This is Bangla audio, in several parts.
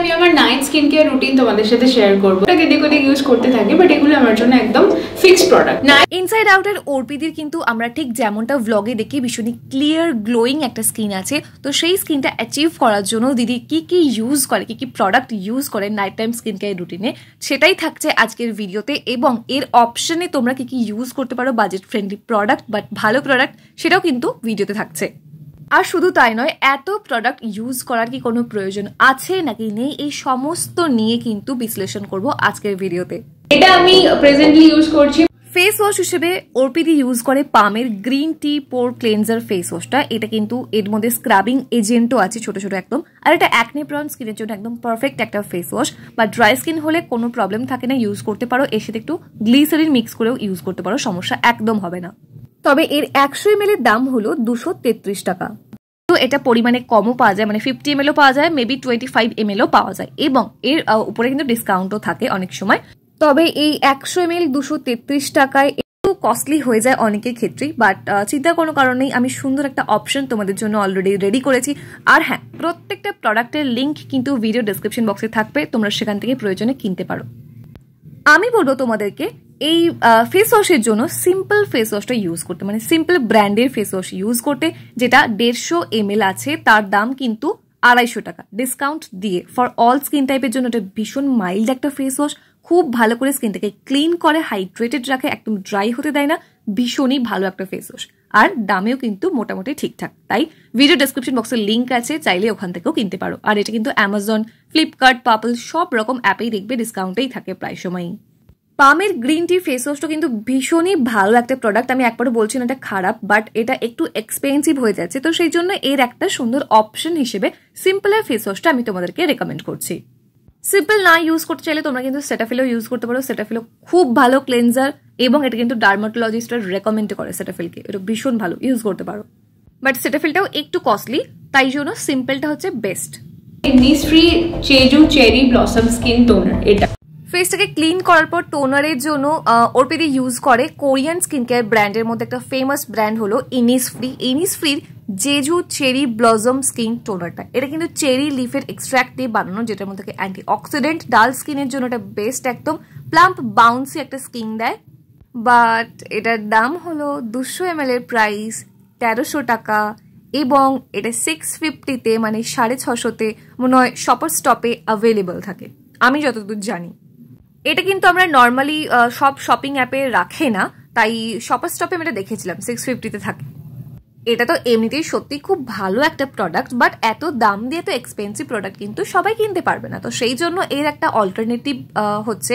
আমি আমার নাইট স্কিন কেয়ার রুটিন তোমাদের সাথে শেয়ার করবো ওটাকে দেখে ইউজ করতে থাকি বাট এগুলো আমার জন্য একদম ফিক্সড প্রোডাক্ট না ইনসাইড এর অর্পিদের কিন্তু আমরা ঠিক যেমনটা ভ্লগে দেখি ভীষণই ক্লিয়ার গ্লোয়িং একটা স্কিন আছে তো সেই স্কিনটা অ্যাচিভ করার জন্য দিদি কি কি ইউজ করে কি কি প্রোডাক্ট ইউজ করে নাইট টাইম স্কিন কেয়ার রুটিনে সেটাই থাকছে আজকের ভিডিওতে এবং এর অপশনে তোমরা কি কি ইউজ করতে পারো বাজেট ফ্রেন্ডলি প্রোডাক্ট বাট ভালো প্রোডাক্ট সেটাও কিন্তু ভিডিওতে থাকছে আর শুধু তাই নয় এত প্রোডাক্ট ইউজ করার কি কোনো প্রয়োজন আছে নাকি নেই এই সমস্ত নিয়ে কিন্তু বিশ্লেষণ করব আজকের ভিডিওতে এটা আমি প্রেজেন্টলি ইউজ করছি ফেস ওয়াশ হিসেবে অর্পিদি ইউজ করে পামের green tea pore cleanser face ওয়াশটা এটা কিন্তু এর মধ্যে স্ক্রাবিং এজেন্টও আছে ছোট ছোট একদম আর এটা অ্যাকনেপ্রন স্কিনের জন্য একদম পারফেক্ট একটা ফেস ওয়াশ বা ড্রাই স্কিন হলে কোনো প্রবলেম থাকে না ইউজ করতে পারো এর সাথে একটু গ্লিসারিন মিক্স করেও ইউজ করতে পারো সমস্যা একদম হবে না তবে এর একশো এম এর দাম হলো দুশো তেত্রিশ টাকা তো এটা পরিমাণে কমও পাওয়া যায় মানে ফিফটি এম পাওয়া যায় মেবি টোয়েন্টি ফাইভ এম পাওয়া যায় এবং এর উপরে কিন্তু ডিসকাউন্টও থাকে অনেক সময় তবে এই একশো এম এল দুশো তেত্রিশ টাকায় একটু কস্টলি হয়ে যায় অনেকের ক্ষেত্রেই বাট চিন্তা কোনো কারণেই আমি সুন্দর একটা অপশন তোমাদের জন্য অলরেডি রেডি করেছি আর হ্যাঁ প্রত্যেকটা প্রোডাক্টের লিঙ্ক কিন্তু ভিডিও ডিসক্রিপশন বক্সে থাকবে তোমরা সেখান থেকে প্রয়োজনে কিনতে পারো আমি বলবো তোমাদেরকে এই ফেস ওয়াশের জন্য সিম্পল ফেস ওয়াশটা ইউজ করতে মানে সিম্পল ব্র্যান্ডের ফেস ওয়াশ ইউজ করতে যেটা দেড়শো এম আছে তার দাম কিন্তু আড়াইশো টাকা ডিসকাউন্ট দিয়ে ফর অল স্কিন টাইপের জন্য এটা ভীষণ মাইল্ড একটা ফেস ওয়াশ খুব ভালো করে স্কিনটাকে ক্লিন করে হাইড্রেটেড রাখে একদম ড্রাই হতে দেয় না ভীষণই ভালো একটা ফেস ওয়াশ আর দামেও কিন্তু মোটামুটি ঠিকঠাক তাই ভিডিও ডেসক্রিপশন বক্সের লিঙ্ক আছে চাইলে ওখান থেকেও কিনতে পারো আর এটা কিন্তু অ্যামাজন ফ্লিপকার্ট পাপল সব রকম অ্যাপেই দেখবে ডিসকাউন্টেই থাকে প্রায় সময়ই পামের গ্রিন টি ফেস ওয়াশটা কিন্তু ভীষণই ভালো একটা প্রোডাক্ট আমি একবারও বলছি না এটা খারাপ বাট এটা একটু এক্সপেন্সিভ হয়ে যাচ্ছে তো সেই জন্য এর একটা সুন্দর অপশন হিসেবে সিম্পলের ফেস ওয়াশটা আমি তোমাদেরকে রেকমেন্ড করছি সিম্পল না ইউজ করতে চাইলে তোমরা কিন্তু সেটাফিলও ইউজ করতে পারো সেটাফিলও খুব ভালো ক্লেন্সার এবং এটা কিন্তু ডার্মাটোলজিস্টরা রেকমেন্ড করে সেটাফিলকে এটা ভীষণ ভালো ইউজ করতে পারো বাট সেটাফিলটাও একটু কস্টলি তাই জন্য সিম্পলটা হচ্ছে best Innisfree Jeju cherry blossom skin toner এটা ফেসটাকে ক্লিন করার পর টোনারের জন্য অর্পিদি ইউজ করে কোরিয়ান স্কিন কেয়ার ব্র্যান্ডের মধ্যে একটা ফেমাস ব্র্যান্ড হলো ইনিস ফ্রি ইনিস ফ্রির জেজু চেরি ব্লজম স্কিন টোনারটা এটা কিন্তু চেরি লিফের এক্সট্র্যাক্ট দিয়ে বানানো যেটার মধ্যে অ্যান্টি অক্সিডেন্ট ডাল স্কিনের জন্য এটা বেস্ট একদম প্লাম্প বাউন্সি একটা স্কিন দেয় বাট এটার দাম হলো দুশো এম এর প্রাইস তেরোশো টাকা এবং এটা সিক্স ফিফটিতে মানে সাড়ে ছশোতে মনে হয় শপার স্টপে অ্যাভেলেবল থাকে আমি যতদূর জানি এটা কিন্তু আমরা নর্মালি সব শপিং অ্যাপে রাখে না তাই শপার স্টপে আমি এটা দেখেছিলাম সিক্স ফিফটিতে থাকে এটা তো এমনিতেই সত্যি খুব ভালো একটা প্রোডাক্ট বাট এত দাম দিয়ে তো এক্সপেন্সিভ প্রোডাক্ট কিন্তু সবাই কিনতে পারবে না তো সেই জন্য এর একটা অল্টারনেটিভ হচ্ছে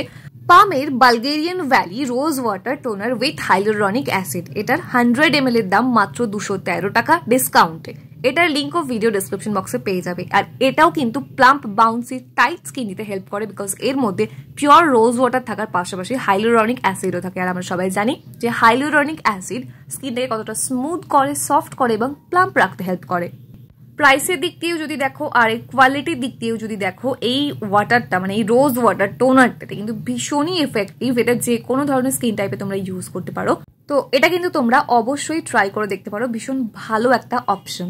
পামের Bulgarian valley rose water toner with hyaluronic acid এটার হান্ড্রেড এম এর দাম মাত্র দুশো তেরো টাকা ডিসকাউন্টে এটার ও ভিডিও ডিসক্রিপশন বক্সে পেয়ে যাবে আর এটাও কিন্তু প্লাম্প বাউন্সি টাইট স্কিন নিতে হেল্প করে বিকজ এর মধ্যে পিওর রোজ ওয়াটার থাকার পাশাপাশি হাইলোরনিক অ্যাসিডও থাকে আর আমরা সবাই জানি যে হাইলোরনিক অ্যাসিড স্কিনটাকে কতটা স্মুথ করে সফট করে এবং প্লাম্প রাখতে হেল্প করে প্রাইসের দিক দিয়েও যদি দেখো আর এই কোয়ালিটির দিক দিয়েও যদি দেখো এই ওয়াটারটা মানে এই রোজ ওয়াটার টোনারটাতে কিন্তু ভীষণই এফেক্টিভ এটা যে কোনো ধরনের স্কিন টাইপে তোমরা ইউজ করতে পারো তো এটা কিন্তু তোমরা অবশ্যই ট্রাই করে দেখতে পারো ভীষণ ভালো একটা অপশন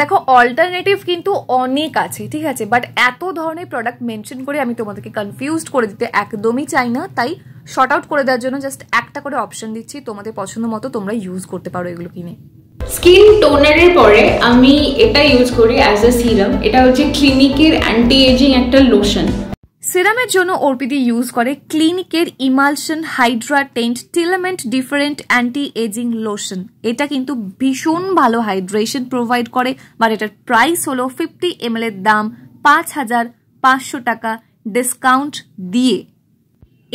দেখো অল্টারনেটিভ কিন্তু অনেক আছে ঠিক আছে বাট এত ধরনের প্রোডাক্ট মেনশন করে আমি তোমাদেরকে কনফিউজড করে দিতে একদমই চাই না তাই শর্ট আউট করে দেওয়ার জন্য জাস্ট একটা করে অপশন দিচ্ছি তোমাদের পছন্দ মতো তোমরা ইউজ করতে পারো এগুলো কিনে স্কিন টোনারের পরে আমি এটা ইউজ করি অ্যাজ এ সিরাম এটা হচ্ছে ক্লিনিকের অ্যান্টি এজিং একটা লোশন সিরামের জন্য অর্পিদি ইউজ করে ক্লিনিকের ইমালশন হাইড্রাটেন্ট টিলামেন্ট ডিফারেন্ট অ্যান্টি এজিং লোশন এটা কিন্তু ভীষণ ভালো হাইড্রেশন প্রোভাইড করে বাট এটার প্রাইস হলো ফিফটি এম এর দাম পাঁচ হাজার পাঁচশো টাকা ডিসকাউন্ট দিয়ে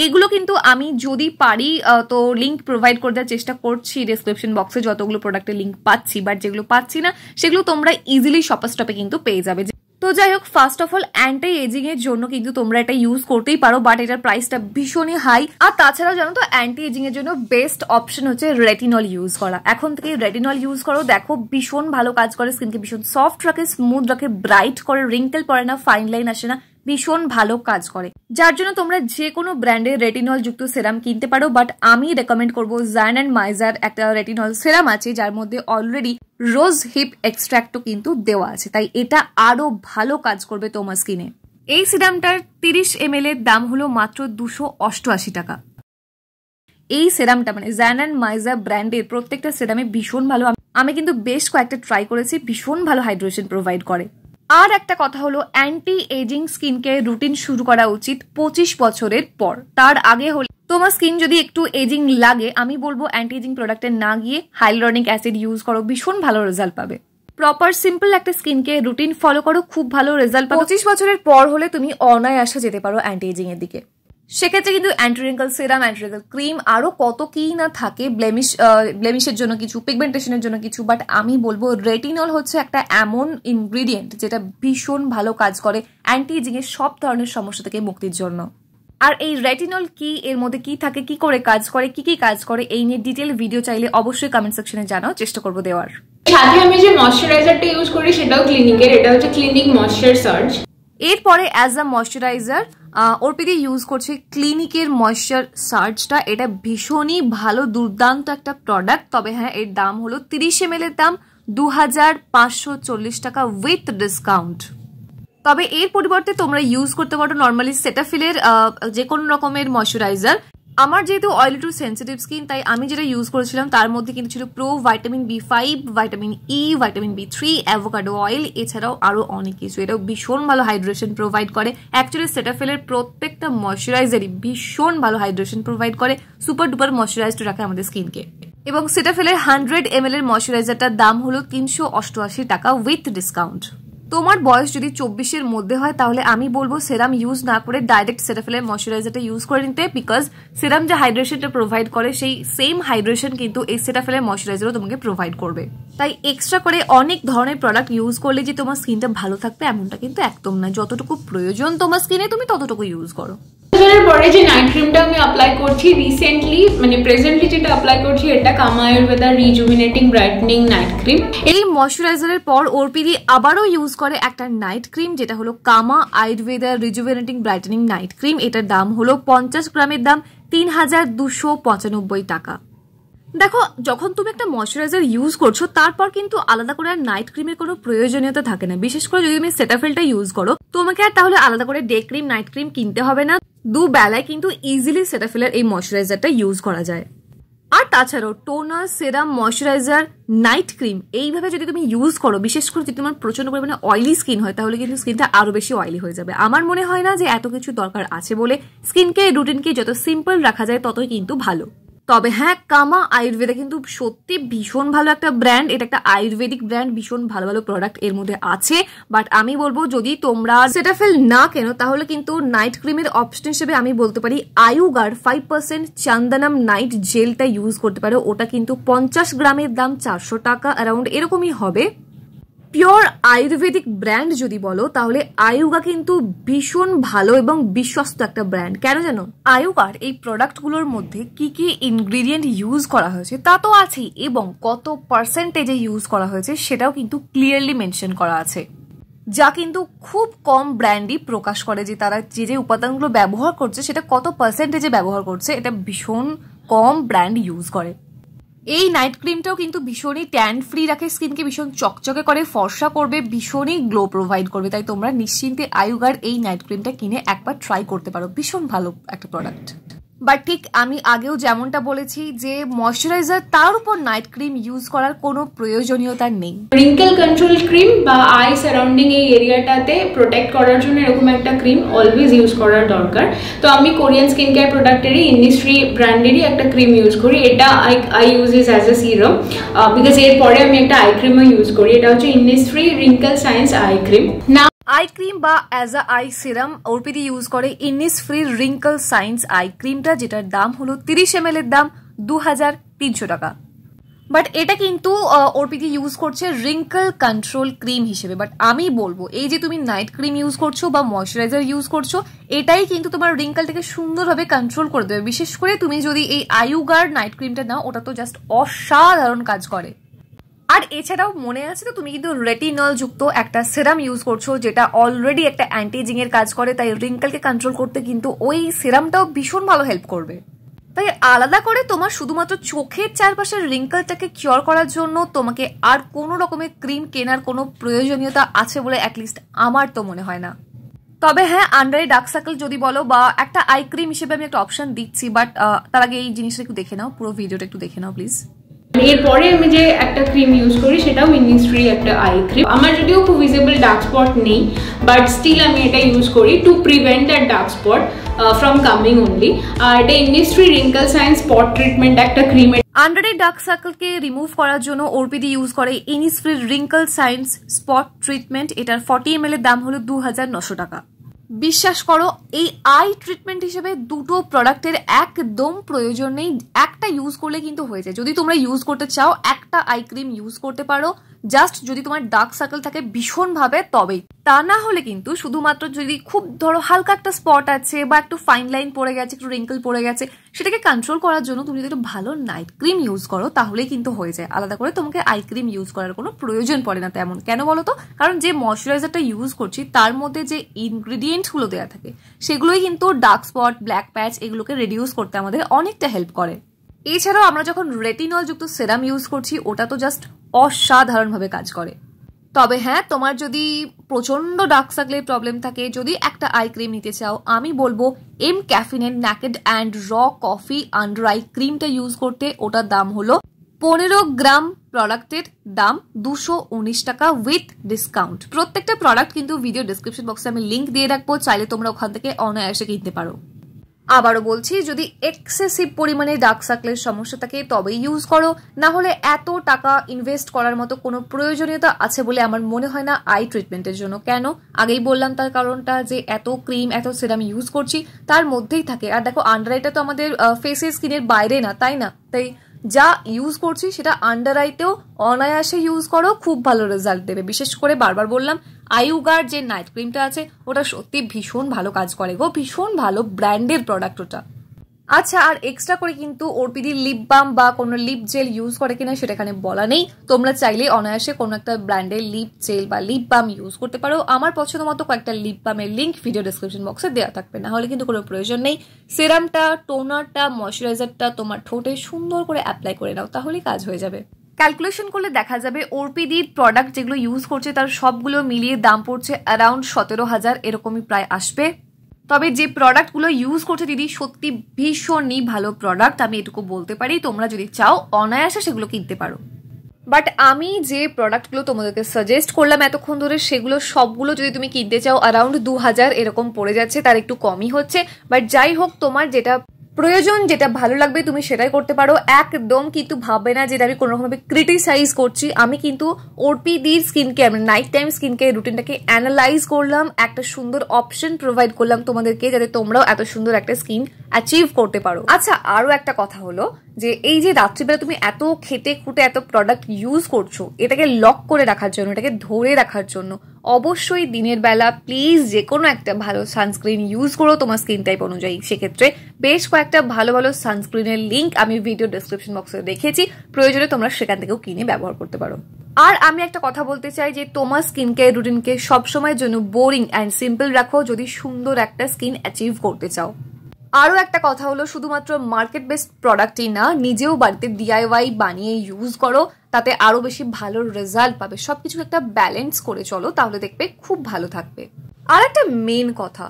এগুলো কিন্তু আমি যদি পারি তো লিঙ্ক প্রোভাইড করে দেওয়ার চেষ্টা করছি ডিসক্রিপশন বক্সে যতগুলো প্রোডাক্টের লিঙ্ক পাচ্ছি বাট যেগুলো পাচ্ছি না সেগুলো তোমরা ইজিলি শপার স্টপে কিন্তু পেয়ে যাবে তো যাই হোক first of all anti ageing এর জন্য কিন্তু তোমরা এটা ইউজ করতেই পারো বাট এটার প্রাইসটা ভীষণই হাই আর তাছাড়া জানো তো অ্যান্টি এজিং এর জন্য বেস্ট অপশন হচ্ছে রেটিনল ইউজ করা এখন থেকে রেটিনল ইউজ করো দেখো ভীষণ ভালো কাজ করে স্কিনকে ভীষণ সফট রাখে স্মুথ রাখে ব্রাইট করে রিঙ্কেল পড়ে না ফাইন লাইন আসে না ভীষণ ভালো কাজ করে যার জন্য তোমরা যে কোনো ব্র্যান্ডের রেটিনল যুক্ত সেরাম কিনতে পারো বাট আমি রেকমেন্ড করব জায়ান অ্যান্ড মাইজার একটা রেটিনল সেরাম আছে যার মধ্যে অলরেডি রোজ হিপ এক্সট্র্যাক্টও কিন্তু দেওয়া আছে তাই এটা আরও ভালো কাজ করবে তোমার স্কিনে এই সিরামটার তিরিশ এম এর দাম হলো মাত্র দুশো অষ্টআশি টাকা এই সেরামটা মানে জ্যান অ্যান্ড মাইজা ব্র্যান্ডের প্রত্যেকটা সেরামে ভীষণ ভালো আমি কিন্তু বেশ কয়েকটা ট্রাই করেছি ভীষণ ভালো হাইড্রেশন প্রোভাইড করে আর একটা কথা হলো অ্যান্টি এজিং স্কিনকে রুটিন শুরু করা উচিত পঁচিশ বছরের পর তার আগে হলে তোমার স্কিন যদি একটু এজিং লাগে আমি বলবো অ্যান্টি এজিং প্রোডাক্টে না গিয়ে হাইলোরনিক অ্যাসিড ইউজ করো ভীষণ ভালো রেজাল্ট পাবে প্রপার সিম্পল একটা স্কিনকে রুটিন ফলো করো খুব ভালো রেজাল্ট পাবে পঁচিশ বছরের পর হলে তুমি আসা যেতে পারো অ্যান্টি এজিং এর দিকে সেক্ষেত্রে কিন্তু অ্যান্টিরিঙ্কল সিরাম অ্যান্টিরিঙ্কল ক্রিম আরও কত কী না থাকে ব্লেমিশ ব্লেমিশের জন্য কিছু পিগমেন্টেশনের জন্য কিছু বাট আমি বলবো রেটিনল হচ্ছে একটা এমন ইনগ্রিডিয়েন্ট যেটা ভীষণ ভালো কাজ করে অ্যান্টি এজিংয়ের সব ধরনের সমস্যা থেকে মুক্তির জন্য আর এই রেটিনল কি এর মধ্যে কি থাকে কি করে কাজ করে কি কি কাজ করে এই নিয়ে ডিটেল ভিডিও চাইলে অবশ্যই কমেন্ট সেকশনে জানাও চেষ্টা করবো দেওয়ার সাথে আমি যে ময়শ্চারাইজারটা ইউজ করি সেটাও ক্লিনিকের এটা হচ্ছে ক্লিনিক ময়শ্চার সার্চ এরপরে as a moisturiser Arpidi use করছে ক্লিনিকের ময়শ্চার সার্চটা এটা ভীষণই ভালো দুর্দান্ত একটা প্রোডাক্ট তবে হ্যাঁ এর দাম হলো তিরিশ এম এর দাম দু টাকা উইথ ডিসকাউন্ট তবে এর পরিবর্তে তোমরা ইউজ করতে পারো নর্মালি সেটাফিলের যে কোনো রকমের ময়শ্চারাইজার আমার যেহেতু অয়েলি টু সেন্সিটিভ স্কিন তাই আমি যেটা ইউজ করেছিলাম তার মধ্যে কিন্তু ছিল provitamin B five vitamin E vitamin B three avocado oil এছাড়াও আরও অনেক কিছু এটাও ভীষণ ভালো হাইড্রেশন প্রোভাইড করে অ্যাকচুয়ালি সেটাফেলের প্রত্যেকটা ময়শ্চারাইজারই ভীষণ ভালো হাইড্রেশন প্রোভাইড করে সুপার ডুপার ময়শ্চারাইজড রাখে আমাদের স্কিনকে এবং সেটাফেলের হান্ড্রেড এম এল এর ময়শ্চারাইজারটার দাম হলো তিনশো অষ্টআশি টাকা উইথ ডিসকাউন্ট তোমার বয়স যদি চব্বিশের মধ্যে হয় তাহলে আমি বলবো সেরাম ইউজ না করে ডাইরেক্ট সেরাফেলের ময়শ্চারাইজারটা ইউজ করে নিতে বিকজ সেরাম যে হাইড্রেশনটা প্রোভাইড করে সেই সেম হাইড্রেশন কিন্তু এই সেরাফেলের ময়শ্চারাইজারও তোমাকে প্রোভাইড করবে তাই এক্সট্রা করে অনেক ধরনের প্রোডাক্ট ইউজ করলে যে তোমার স্কিনটা ভালো থাকবে এমনটা কিন্তু একদম না যতটুকু প্রয়োজন তোমার স্কিনে তুমি ততটুকু ইউজ করো কন্ডিশনারের পরে যে নাইট ক্রিমটা আমি অ্যাপ্লাই করছি রিসেন্টলি মানে প্রেজেন্টলি যেটা অ্যাপ্লাই করছি এটা কাম আয়ুর্বেদার ব্রাইটনিং নাইট ক্রিম এই ময়শ্চারাইজারের পর অর্পিদি আবারও ইউজ করে একটা নাইট ক্রিম যেটা হলো Kama Ayurveda rejuvenating brightening night cream এটার দাম হলো পঞ্চাশ গ্রামের দাম তিন হাজার দুশো পঁচানব্বই টাকা দেখো যখন তুমি একটা ময়শ্চারাইজার ইউজ করছো তারপর কিন্তু আলাদা করে আর নাইট ক্রিমের কোনো প্রয়োজনীয়তা থাকে না বিশেষ করে যদি তুমি সেটাফেলটা ইউজ করো তোমাকে আর তাহলে আলাদা করে ডে ক্রিম নাইট ক্রিম কিনতে হবে না দু বেলায় কিন্তু ইজিলি সেটাফেলের এই ময়শ্চারাইজারটা ইউজ করা যায় আর তাছাড়াও toner serum moisturizer night cream এইভাবে যদি তুমি ইউজ করো বিশেষ করে যদি তোমার প্রচন্ড পরিমাণে অয়েলি স্কিন হয় তাহলে কিন্তু স্কিনটা আরও বেশি অয়েলি হয়ে যাবে আমার মনে হয় না যে এত কিছু দরকার আছে বলে স্কিনকে রুটিনকে যত সিম্পল রাখা যায় ততই কিন্তু ভালো তবে হ্যাঁ কামা আয়ুর্বেদা কিন্তু সত্যি ভীষণ ভালো একটা ব্র্যান্ড এটা একটা আয়ুর্বেদিক ব্র্যান্ড ভীষণ ভালো ভালো প্রোডাক্ট এর মধ্যে আছে বাট আমি বলবো যদি তোমরা ফেল না কেন তাহলে কিন্তু নাইট ক্রিমের অপশন হিসেবে আমি বলতে পারি আয়ুগার ফাইভ পার্সেন্ট চান্দানাম নাইট জেলটা ইউজ করতে পারো ওটা কিন্তু পঞ্চাশ গ্রামের দাম চারশো টাকা অ্যারাউন্ড এরকমই হবে পিওর আয়ুর্বেদিক ব্র্যান্ড যদি বলো তাহলে আয়ুগা কিন্তু ভীষণ ভালো এবং বিশ্বস্ত একটা ব্র্যান্ড কেন জানো আয়ুগার এই প্রোডাক্টগুলোর মধ্যে কি কি ইনগ্রিডিয়েন্ট ইউজ করা হয়েছে তা তো আছেই এবং কত পার্সেন্টেজে ইউজ করা হয়েছে সেটাও কিন্তু ক্লিয়ারলি মেনশন করা আছে যা কিন্তু খুব কম ব্র্যান্ডই প্রকাশ করে যে তারা যে যে উপাদানগুলো ব্যবহার করছে সেটা কত পার্সেন্টেজে ব্যবহার করছে এটা ভীষণ কম ব্র্যান্ড ইউজ করে এই নাইট ক্রিমটাও কিন্তু ভীষণই ট্যান ফ্রি রাখে স্কিনকে ভীষণ চকচকে করে ফর্সা করবে ভীষণই গ্লো প্রোভাইড করবে তাই তোমরা নিশ্চিন্তে আয়ুগার এই নাইট ক্রিমটা কিনে একবার ট্রাই করতে পারো ভীষণ ভালো একটা প্রোডাক্ট বাট ঠিক আমি আগেও যেমনটা বলেছি যে ময়শ্চারাইজার তার উপর নাইট ক্রিম ইউজ করার কোনো প্রয়োজনীয়তা নেই রিঙ্কেল কন্ট্রোল ক্রিম বা আই সারাউন্ডিং এই এরিয়াটাতে প্রোটেক্ট করার জন্য এরকম একটা ক্রিম অলওয়েজ ইউজ করার দরকার তো আমি কোরিয়ান স্কিন কেয়ার প্রোডাক্টেরই ইন্ডাস্ট্রি ব্র্যান্ডেরই একটা ক্রিম ইউজ করি এটা I I use is as a serum because এরপরে আমি একটা আই ক্রিমও ইউজ করি এটা হচ্ছে industry wrinkle science eye cream না আই ক্রিম বা অ্যাজ আ আই সিরাম অর্পিদি ইউজ করে Innisfree wrinkle science eye ক্রিমটা যেটার দাম হলো তিরিশ এম এর দাম দু হাজার তিনশো টাকা বাট এটা কিন্তু অর্পিতি ইউজ করছে রিঙ্কল কন্ট্রোল ক্রিম হিসেবে বাট আমি বলবো এই যে তুমি নাইট ক্রিম ইউজ করছো বা ময়শ্চারাইজার ইউজ করছো এটাই কিন্তু তোমার রিঙ্কলটাকে সুন্দরভাবে কন্ট্রোল করে দেবে বিশেষ করে তুমি যদি এই আয়ুগার নাইট ক্রিমটা নাও ওটা তো জাস্ট অসাধারণ কাজ করে আর এছাড়াও মনে আছে তো তুমি কিন্তু রেটিনল যুক্ত একটা সিরাম ইউজ করছো যেটা অলরেডি একটা অ্যান্টিজিং এর কাজ করে তাই রিঙ্কেলকে কন্ট্রোল করতে কিন্তু ওই সেরামটাও ভীষণ ভালো হেল্প করবে তাই আলাদা করে তোমার শুধুমাত্র চোখের চারপাশের রিঙ্কেলটাকে কিওর করার জন্য তোমাকে আর কোনো রকমের ক্রিম কেনার কোনো প্রয়োজনীয়তা আছে বলে অ্যাটলিস্ট আমার তো মনে হয় না তবে হ্যাঁ আন্ডারে ডার্ক সার্কেল যদি বলো বা একটা আই ক্রিম হিসেবে আমি একটা অপশন দিচ্ছি বাট তার আগে এই জিনিসটা একটু দেখে নাও পুরো ভিডিওটা একটু দেখে নাও প্লিজ এরপরে আমি যে একটা ক্রিম ইউজ করি সেটাও ইন্ডিস্ট্রি একটা আই ক্রিম আমার যদিও খুব ভিজিবল ডার্ক স্পট নেই বাট স্টিল আমি এটা ইউজ করি to prevent that dark spot from coming only আর এটা industry wrinkle science spot treatment একটা ক্রিম আন্ডারে ডার্ক সার্কেলকে রিমুভ করার জন্য অর্পিদি ইউজ করে ইনিসফ্রির রিঙ্কল সাইন্স স্পট ট্রিটমেন্ট এটার ফর্টি এম এর দাম হলো দু টাকা বিশ্বাস করো এই আই ট্রিটমেন্ট হিসেবে দুটো প্রোডাক্টের একদম প্রয়োজন নেই একটা ইউজ করলে কিন্তু হয়ে যায় যদি তোমরা ইউজ করতে চাও একটা আই ক্রিম ইউজ করতে পারো জাস্ট যদি তোমার ডার্ক সার্কেল থাকে ভীষণভাবে তবেই তা না হলে কিন্তু শুধুমাত্র যদি খুব ধরো হালকা একটা স্পট আছে বা একটু ফাইন লাইন পড়ে গেছে একটু রিঙ্কল পড়ে গেছে সেটাকে কন্ট্রোল করার জন্য তুমি যদি একটু ভালো নাইট ক্রিম ইউজ করো তাহলেই কিন্তু হয়ে যায় আলাদা করে তোমাকে আই ক্রিম ইউজ করার কোনো প্রয়োজন পড়ে না তেমন কেন বলো তো কারণ যে ময়শ্চারাইজারটা ইউজ করছি তার মধ্যে যে ইনগ্রিডিয়েন্টসগুলো দেওয়া থাকে সেগুলোই কিন্তু ডার্ক স্পট ব্ল্যাক প্যাচ এগুলোকে রিডিউস করতে আমাদের অনেকটা হেল্প করে এছাড়াও আমরা যখন রেটিনল যুক্ত সেরাম ইউজ করছি ওটা তো জাস্ট অসাধারণভাবে কাজ করে তবে হ্যাঁ তোমার যদি প্রচণ্ড ডার্ক সার্কেলের প্রবলেম থাকে যদি একটা আই ক্রিম নিতে চাও আমি বলবো এম ক্যাফিনের naked and raw coffee under eye ক্রিমটা ইউজ করতে ওটার দাম হলো পনেরো গ্রাম প্রোডাক্টের দাম দুশো উনিশ টাকা উইথ ডিসকাউন্ট প্রত্যেকটা প্রোডাক্ট কিন্তু ভিডিও ডিসক্রিপশন বক্সে আমি লিঙ্ক দিয়ে রাখবো চাইলে তোমরা ওখান থেকে অনায়াসে কিনতে পারো আবারও বলছি যদি এক্সেসিভ পরিমাণে ডার্ক সার্কেলের সমস্যা থাকে তবে ইউজ করো না হলে এত টাকা ইনভেস্ট করার মতো কোনো প্রয়োজনীয়তা আছে বলে আমার মনে হয় না আই ট্রিটমেন্টের জন্য কেন আগেই বললাম তার কারণটা যে এত ক্রিম এত সেরাম ইউজ করছি তার মধ্যেই থাকে আর দেখো আন্ডার আইটা তো আমাদের ফেসের স্কিনের বাইরে না তাই না তাই যা ইউজ করছি সেটা আন্ডার আইতেও অনায়াসে ইউজ করো খুব ভালো রেজাল্ট দেবে বিশেষ করে বারবার বললাম আইউগার যে নাইট ক্রিমটা আছে ওটা সত্যি ভীষণ ভালো কাজ করে গো ভীষণ ভালো ব্র্যান্ডের প্রোডাক্ট ওটা আচ্ছা আর এক্সট্রা করে কিন্তু ওরপিডি লিপ বাম বা কোনো লিপ জেল ইউজ করে কিনা সেটা এখানে বলা নেই তোমরা চাইলে অনায়াসে কোনো একটা ব্র্যান্ডের লিপ জেল বা লিপ বাম ইউজ করতে পারো আমার পছন্দ মতো কয়েকটা লিপ বামের লিঙ্ক ভিডিও ডিসক্রিপশন বক্সে দেওয়া থাকবে না হলে কিন্তু কোনো প্রয়োজন নেই সেরামটা টোনারটা ময়শ্চারাইজারটা তোমার ঠোঁটে সুন্দর করে অ্যাপ্লাই করে নাও তাহলেই কাজ হয়ে যাবে ক্যালকুলেশন করলে দেখা যাবে ওরপিডির প্রোডাক্ট যেগুলো ইউজ করছে তার সবগুলো মিলিয়ে দাম পড়ছে অ্যারাউন্ড সতেরো হাজার এরকমই প্রায় আসবে তবে যে প্রোডাক্টগুলো ইউজ করছে দিদি সত্যি ভীষণই ভালো প্রোডাক্ট আমি এটুকু বলতে পারি তোমরা যদি চাও অনায়াসে সেগুলো কিনতে পারো বাট আমি যে প্রোডাক্টগুলো তোমাদেরকে সাজেস্ট করলাম এতক্ষণ ধরে সেগুলো সবগুলো যদি তুমি কিনতে চাও অ্যারাউন্ড দু হাজার এরকম পড়ে যাচ্ছে তার একটু কমই হচ্ছে বাট যাই হোক তোমার যেটা প্রয়োজন যেটা ভালো লাগবে তুমি সেটাই করতে পারো একদম কিন্তু ভাববে না যেটা আমি কোনোরকমভাবে ক্রিটিসাইজ করছি আমি কিন্তু ওরপিডির স্কিন কেয়ার মানে নাইট টাইম স্কিন কেয়ার রুটিনটাকে অ্যানালাইজ করলাম একটা সুন্দর অপশন প্রোভাইড করলাম তোমাদেরকে যাতে তোমরাও এত সুন্দর একটা স্কিন অ্যাচিভ করতে পারো আচ্ছা আরও একটা কথা হলো যে এই যে রাত্রিবেলা তুমি এত খেটে খুঁটে এত প্রোডাক্ট ইউজ করছো এটাকে লক করে রাখার জন্য এটাকে ধরে রাখার জন্য অবশ্যই দিনের বেলা প্লিজ যে কোনো একটা ভালো সানস্ক্রিন ইউজ করো তোমার স্কিন টাইপ অনুযায়ী সেক্ষেত্রে বেশ কয়েকটা ভালো ভালো সানস্ক্রিনের লিঙ্ক আমি ভিডিও ডিসক্রিপশন বক্সে দেখেছি প্রয়োজনে তোমরা সেখান থেকেও কিনে ব্যবহার করতে পারো আর আমি একটা কথা বলতে চাই যে তোমার স্কিন কেয়ার রুটিনকে সবসময়ের জন্য বোরিং অ্যান্ড সিম্পল রাখো যদি সুন্দর একটা স্কিন অ্যাচিভ করতে চাও আরও একটা কথা হলো শুধুমাত্র মার্কেট বেসড প্রোডাক্টই না নিজেও বাড়িতে ডিআইওয়াই বানিয়ে ইউজ করো তাতে আরও বেশি ভালো রেজাল্ট পাবে সব কিছু একটা ব্যালেন্স করে চলো তাহলে দেখবে খুব ভালো থাকবে আর একটা মেন কথা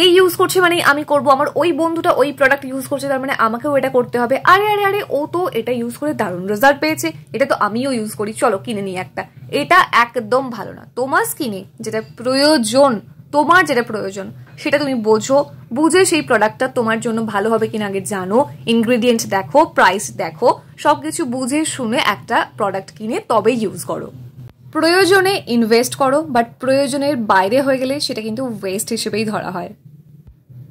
এই ইউজ করছে মানে আমি করব আমার ওই বন্ধুটা ওই প্রোডাক্ট ইউজ করছে তার মানে আমাকেও এটা করতে হবে আরে আরে আরে ও তো এটা ইউজ করে দারুণ রেজাল্ট পেয়েছে এটা তো আমিও ইউজ করি চলো কিনে নিই একটা এটা একদম ভালো না তোমার স্কিনে যেটা প্রয়োজন তোমার যেটা প্রয়োজন সেটা তুমি বোঝো বুঝে সেই প্রোডাক্টটা তোমার জন্য ভালো হবে কিনা আগে জানো ইনগ্রিডিয়েন্ট দেখো প্রাইস দেখো সব কিছু বুঝে শুনে একটা প্রোডাক্ট কিনে তবে ইউজ করো প্রয়োজনে ইনভেস্ট করো বাট প্রয়োজনের বাইরে হয়ে গেলে সেটা কিন্তু ওয়েস্ট হিসেবেই ধরা হয়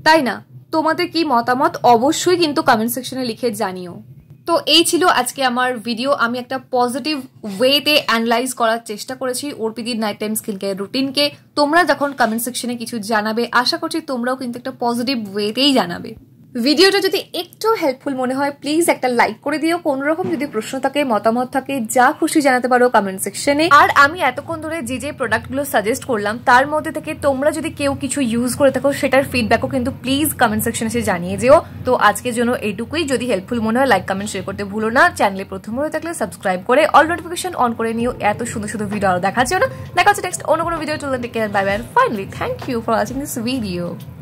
তাই না তোমাদের কি মতামত অবশ্যই কিন্তু কমেন্ট সেকশনে লিখে জানিও তো এই ছিল আজকে আমার ভিডিও আমি একটা পজিটিভ ওয়েতে অ্যানালাইজ করার চেষ্টা করেছি অর্পিদির নাইট টাইম স্কিন কেয়ার রুটিনকে তোমরা যখন কমেন্ট সেকশনে কিছু জানাবে আশা করছি তোমরাও কিন্তু একটা পজিটিভ ওয়েতেই জানাবে ভিডিওটা যদি একটু হেল্পফুল মনে হয় প্লিজ একটা লাইক করে দিও কোন রকম যদি প্রশ্ন থাকে মতামত থাকে যা খুশি জানাতে পারো কমেন্ট সেকশনে আর আমি এতক্ষণ ধরে যে যে প্রোডাক্টগুলো সাজেস্ট করলাম তার মধ্যে থেকে তোমরা যদি কেউ কিছু ইউজ করে থাকো সেটার ফিডব্যাকও কিন্তু প্লিজ কমেন্ট সেকশনে এসে জানিয়ে যেও তো আজকের জন্য এইটুকুই যদি হেল্পফুল মনে হয় লাইক কমেন্ট শেয়ার করতে ভুলো না চ্যানেলে প্রথম হয়ে থাকলে সাবস্ক্রাইব করে অল নোটিফিকেশন অন করে নিও এত সুন্দর সুন্দর ভিডিও আরও দেখার জন্য দেখা হচ্ছে নেক্সট অন্য কোনো ভিডিও চলতে bye bye finally thank you for watching this video